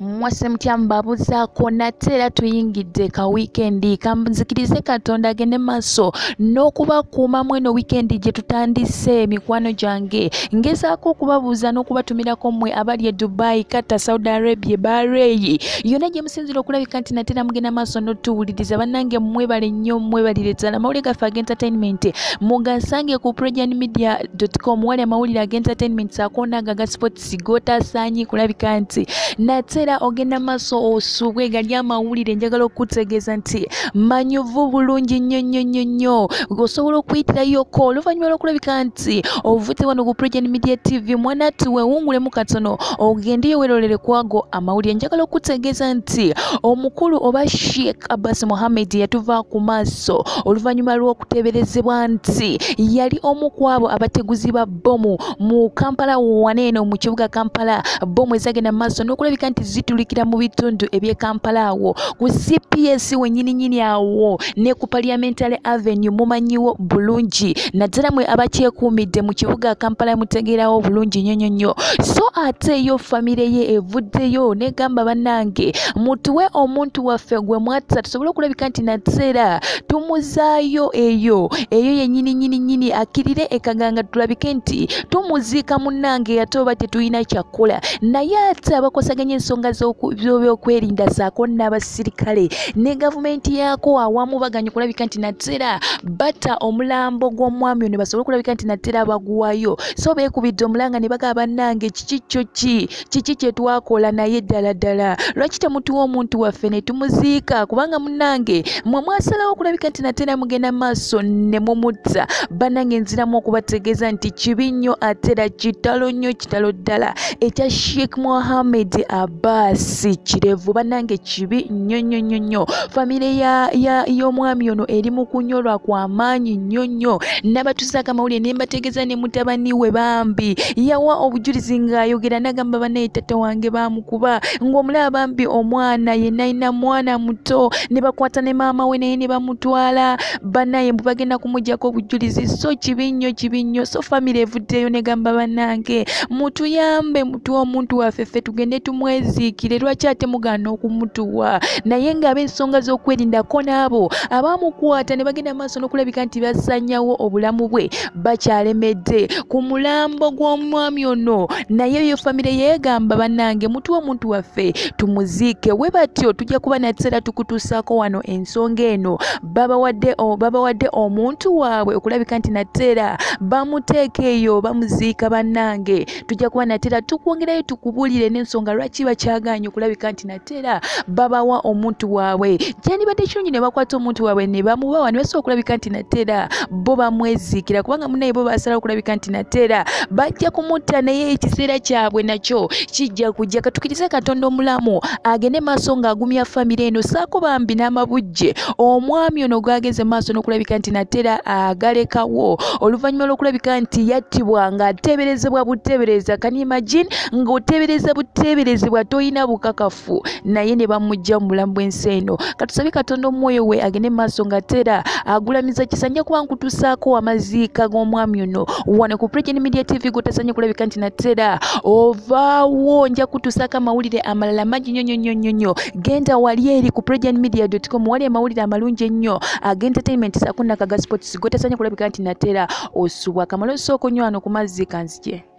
mwase mutyamu babuzaako nate era tuyingidde ka wiikendi kanzikirize katonda agende maaso n'okubakuuma mweno wiikendi gye tutandise emikwano gyange ngezaako okubabuuza n'okubatumirako mmwe abali e dubayi kata saudi arabia bareyi yonna gye musinzira okulabika nti nateera mugenda maaso n'otuwuliriza bannange mwebale nnyo mwebalire ddala amawulire gaffe ag entertainment mugasange ku progen media com wali amawulire ag entertainment saakonaga ga sports gotasaanyi kulabika nti nate kaseera ogenda maaso osubwega ly amawulire njagala okutegeeza nti manyuvu bulungi nnyo nnyo nnyo nnyo osobola okuyitirayoko oluvannyuma lwokulabika nti ovute wano kuprojen media tv mwana ti wewungulemu katono ogendeyo werolere kwago amawulire njagala okutegeeza nti omukulu oba sheekh abas muhammed yatuva ku maaso oluvannyuma lw'okuteeberezebwa nti yali omu ku abo abateguzi ba bomu mu kampala waneeno mu kibuga kampala bomu ezagenda mu maaso n'okulabika nti zitulikira mu bitundu ebye kampala awo ku cps wenyininyini awo ne ku parliamental avenue mumanyiwo bulungi naddala mwe abakyekuumidde mu kibuga kampala mutegeerawo bulungi nyonyonyo so ate yo famire ye evuddeyo negamba bannange mutuwe omuntu waffe gwe mwatta tusobole okulabika nti natseera tumuzaayo eyo eyo yenyininyininyini akkirire ekaganga tulabike nti tumuziika munnange ate oba tetulina kyakkola naye ate abakosaganya ensonga ensonga z'ebyokwerinda saako n'abasirikale ne gavumenti yaako awamu baganye okulabika nti natera bata omulambo gw'omwami ono basobole okulabika nti natera baguwayo so beekubidde omulanga ne baga bannange kiki kyoki kiki kyetwakola naye ddala ddala lwaki temutuwa omuntu waffe ne tumuziika kubanga munnange mwe mwasalawo okulabika nti natera mugenda maaso ne mumutta bannange nziramu okubategeeza nti kibi nnyo atera kitalo nnyo kitalo ddala ekya sheekh mohammed abba lwasi kirevu banange kibi nnyo nnyo nnyo nnyo famire y'omwami ono eri mu kunyolwa kwa maanyi nnyo nnyo nabatuzaako amawulire ne mbategeeza ne mutabani we bambi yawa obujulizi ng'ayogera nagamba banaye tata wange baamukuba ng'omulaba bambi omwana yenayina mwana muto ne bakwata ne maama we naye ne bamutwala banaye mbu bagenda kumugyako obujulizi so kibi nnyo kibi nnyo so famire evuddeyo negamba banange mutuyambe mutwa omuntu waffe ffe tugende tumwezi mutiikire lwaki ate mugaana okumutuwa naye ngaaba ensonga z'okwerindako n'abo abaamukwata ne bagenda maaso n'okulabika nti basanyawo obulamu bwe bakyalemedde ku mulambo gw'omwami ono naye eyo famire yeegamba bannange mutuwa omuntu waffe tumuziike we batyo tujja kuba natera tukutuusaako wano ensonga eno babawadde omuntu waabwe okulabika nti natera bamuteeka eyo bamuziika bannange tujja kuba natera tukwongerayo tukubuulire n'ensonga lwakiba kya bagaanye okulabika nti nateera babawa omuntu waabwe kyandibadde kirungi ne bakwata omuntu waabwe ne bamubawa ne basobola okulabika nti nateera bo bamwezikira kubanga munaye bo basalao okulabika nti nateera bajja kumutta naye ekiseera kyabwe nakyo kijja kujja katukirize katonda omulamu agende maaso ng'agumya famire eno saako bambi n'amabujje omwami ono gwageze maaso n'okulabika nti nateera agalekawo oluvannyuma lw'okulabika nti yattibwa ng'ateeberezebwa buteebereza kanimagin ng'oteebereza buteeberezebwa toyina bukakafu naye ne bamujja mu bulamu bwensi eno katusabe katonda omwoyo we agende maaso nga tera agulamiza kisa nja kuba nkutuusaako amaziika g'omwami ono wano ku pregen media tv gwotasanye kulabika nti natera ovaawo nja kutuusaako amawulire amalala mangi nyonyonyonyonyo genda wali eri ku pregen media com wali amawulire amalungi ennyo aga entertainment saku nakaga sports gwotasanye kulabika nti natera osubwa kamala osooka onywano ku mazziika nzije